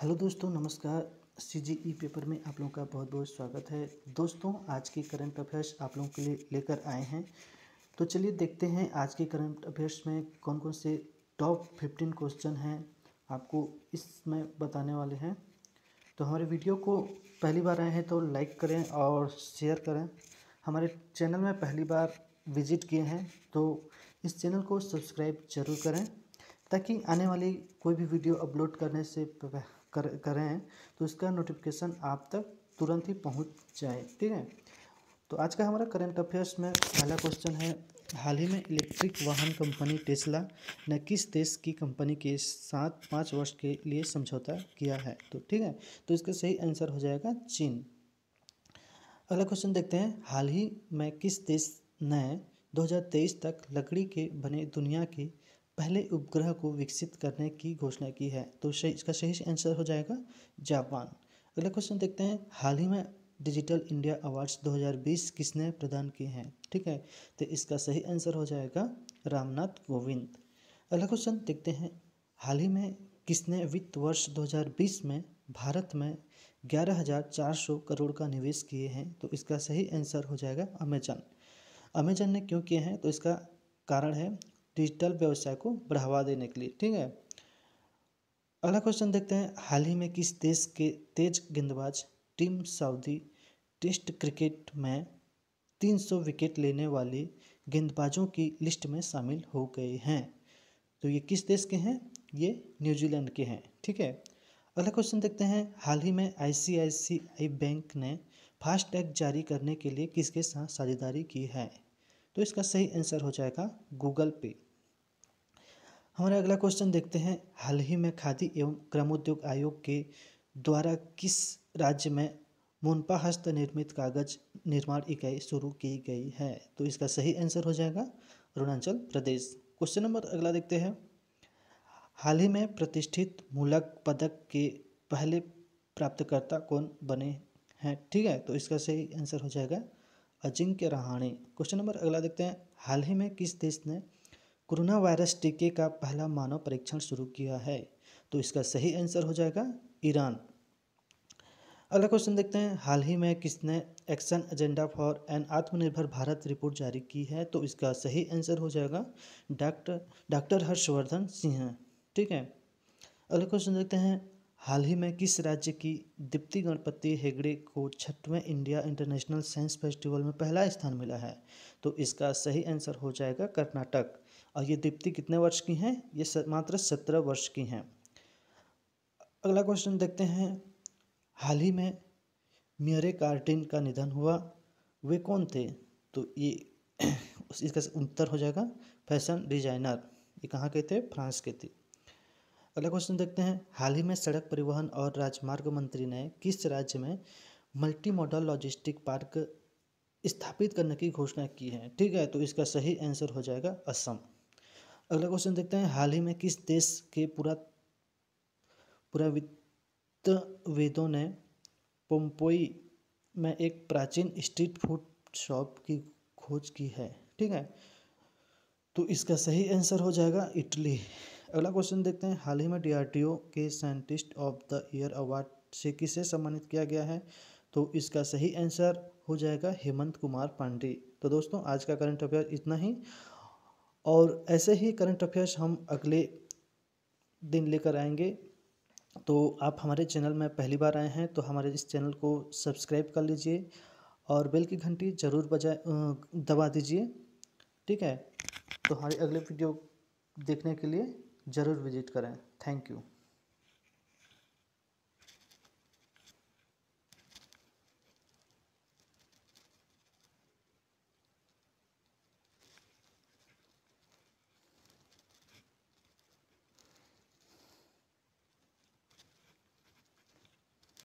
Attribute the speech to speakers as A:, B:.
A: hello दोस्तों नमस्कार सी जी ई paper में आप लोगों का बहुत बहुत स्वागत है दोस्तों आज के करंट अफेयर्स आप लोगों के लिए लेकर आए हैं तो चलिए देखते हैं आज के करंट अफेयर्स में कौन कौन से टॉप फिफ्टीन क्वेश्चन हैं आपको इसमें बताने वाले हैं तो हमारे वीडियो को पहली बार आए हैं तो लाइक करें और शेयर करें हमारे चैनल में पहली बार विजिट किए हैं तो इस चैनल को सब्सक्राइब जरूर करें ताकि आने वाली कोई भी वीडियो अपलोड करने से कर करें तो इसका नोटिफिकेशन आप तक तुरंत ही पहुंच जाए ठीक है तो आज का हमारा करंट अफेयर्स में पहला क्वेश्चन है हाल ही में इलेक्ट्रिक वाहन कंपनी टेस्ला ने किस देश की कंपनी के साथ पाँच वर्ष के लिए समझौता किया है तो ठीक है तो इसका सही आंसर हो जाएगा चीन अगला क्वेश्चन देखते हैं हाल ही में किस देश ने 2023 तक लकड़ी के बने दुनिया की पहले उपग्रह को विकसित करने की घोषणा की है तो इसका सही आंसर हो जाएगा जापान अगला क्वेश्चन देखते हैं हाल ही में डिजिटल इंडिया अवार्ड्स 2020 किसने प्रदान किए हैं ठीक है तो इसका सही आंसर हो जाएगा रामनाथ कोविंद अगला क्वेश्चन देखते हैं हाल ही में किसने वित्त वर्ष 2020 में भारत में 11,400 करोड़ का निवेश किए हैं तो इसका सही आंसर हो जाएगा अमेजन अमेजन ने क्यों किए हैं तो इसका कारण है डिजिटल व्यवसाय को बढ़ावा देने के लिए ठीक है अगला क्वेश्चन देखते हैं हाल ही में किस देश के तेज गेंदबाज टीम सऊदी टेस्ट क्रिकेट में 300 विकेट लेने वाले गेंदबाजों की लिस्ट में शामिल हो गए हैं तो ये किस देश के हैं ये न्यूजीलैंड के हैं ठीक है अगला क्वेश्चन देखते हैं हाल ही में आईसीआईसीआई बैंक ने फास्टैग जारी करने के लिए किसके साथ साझेदारी की है तो इसका सही आंसर हो जाएगा गूगल पे हमारा अगला क्वेश्चन देखते हैं हाल ही में खादी एवं ग्रामोद्योग आयोग के द्वारा किस राज्य में मुनपा हस्त निर्मित कागज निर्माण इकाई शुरू की गई है तो इसका सही आंसर हो जाएगा अरुणाचल प्रदेश क्वेश्चन नंबर अगला देखते हैं हाल ही में प्रतिष्ठित मूलक पदक के पहले प्राप्तकर्ता कौन बने हैं ठीक है तो इसका सही आंसर हो जाएगा अजिंक्य रहाणे क्वेश्चन नंबर अगला देखते हैं हाल ही में किस देश ने कोरोना वायरस टीके का पहला मानव परीक्षण शुरू किया है तो इसका सही आंसर हो जाएगा ईरान अगला क्वेश्चन देखते हैं हाल ही में किसने एक्शन एजेंडा फॉर एन आत्मनिर्भर भारत रिपोर्ट जारी की है तो इसका सही आंसर हो जाएगा डॉक्टर डॉक्टर हर्षवर्धन सिंह ठीक है अगला क्वेश्चन देखते हैं हाल ही में किस राज्य की दीप्ति गणपति हेगड़े को छठवें इंडिया इंटरनेशनल साइंस फेस्टिवल में पहला स्थान मिला है तो इसका सही आंसर हो जाएगा कर्नाटक और ये दीप्ति कितने वर्ष की हैं ये मात्र सत्रह वर्ष की हैं अगला क्वेश्चन देखते हैं हाल ही में मियरे कार्टिन का निधन हुआ वे कौन थे तो ये इसका उत्तर हो जाएगा फैशन डिजाइनर ये कहाँ के थे फ्रांस के थे अगला क्वेश्चन देखते हैं हाल ही में सड़क परिवहन और राजमार्ग मंत्री ने किस राज्य में मल्टी मॉडल लॉजिस्टिक पार्क स्थापित करने की घोषणा की है ठीक है तो इसका सही आंसर हो जाएगा असम अगला क्वेश्चन देखते हैं हाल ही में किस देश के पूरा पूरा ने पोम्पोई में एक प्राचीन स्ट्रीट फूड शॉप की खोज की है ठीक है तो इसका सही आंसर हो जाएगा इटली अगला क्वेश्चन देखते हैं हाल ही में डीआरडीओ के scientist of the year award से किसे सम्मानित किया गया है तो इसका सही आंसर हो जाएगा हेमंत कुमार पांडे तो दोस्तों आज का करंट अफेयर इतना ही और ऐसे ही करंट अफेयर्स हम अगले दिन लेकर आएंगे तो आप हमारे चैनल में पहली बार आए हैं तो हमारे इस चैनल को सब्सक्राइब कर लीजिए और बेल की घंटी ज़रूर बजा दबा दीजिए ठीक है तो हमारी अगले वीडियो देखने के लिए ज़रूर विजिट करें थैंक यू